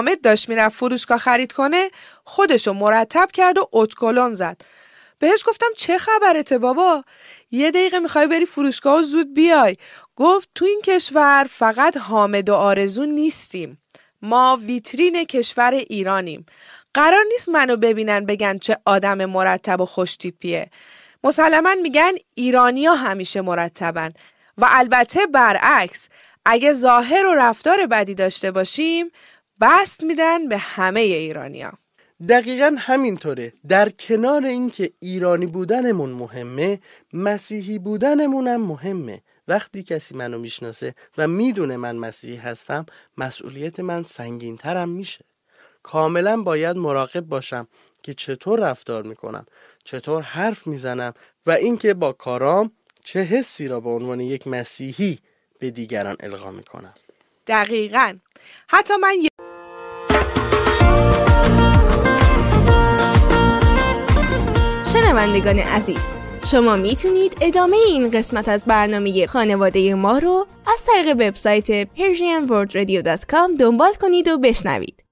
حامد داشت میرفت فروشگاه خرید کنه خودشو مرتب کرد و اتکلون زد بهش گفتم چه خبرته بابا یه دقیقه میخوای بری فروشگاه و زود بیای گفت تو این کشور فقط حامد و آرزو نیستیم ما ویترین کشور ایرانیم قرار نیست منو ببینن بگن چه آدم مرتب و خوشتیپیه مسلما میگن ایرانیا همیشه مرتبن و البته برعکس اگه ظاهر و رفتار بدی داشته باشیم بست میدن به همه ایرانیا دقیقا همینطوره در کنار اینکه ایرانی بودنمون مهمه مسیحی بودنمون هم مهمه وقتی کسی منو میشناسه و میدونه من مسیحی هستم مسئولیت من سنگینترم میشه کاملا باید مراقب باشم که چطور رفتار میکنم چطور حرف میزنم و اینکه با کارام چه حسی را به عنوان یک مسیحی به دیگران القا میکنم دقیقا حتی من شنوندگان عزیز شما میتونید ادامه این قسمت از برنامه خانواده ما رو از طریق وبسایت persianwordradio.com دنبال کنید و بشنوید.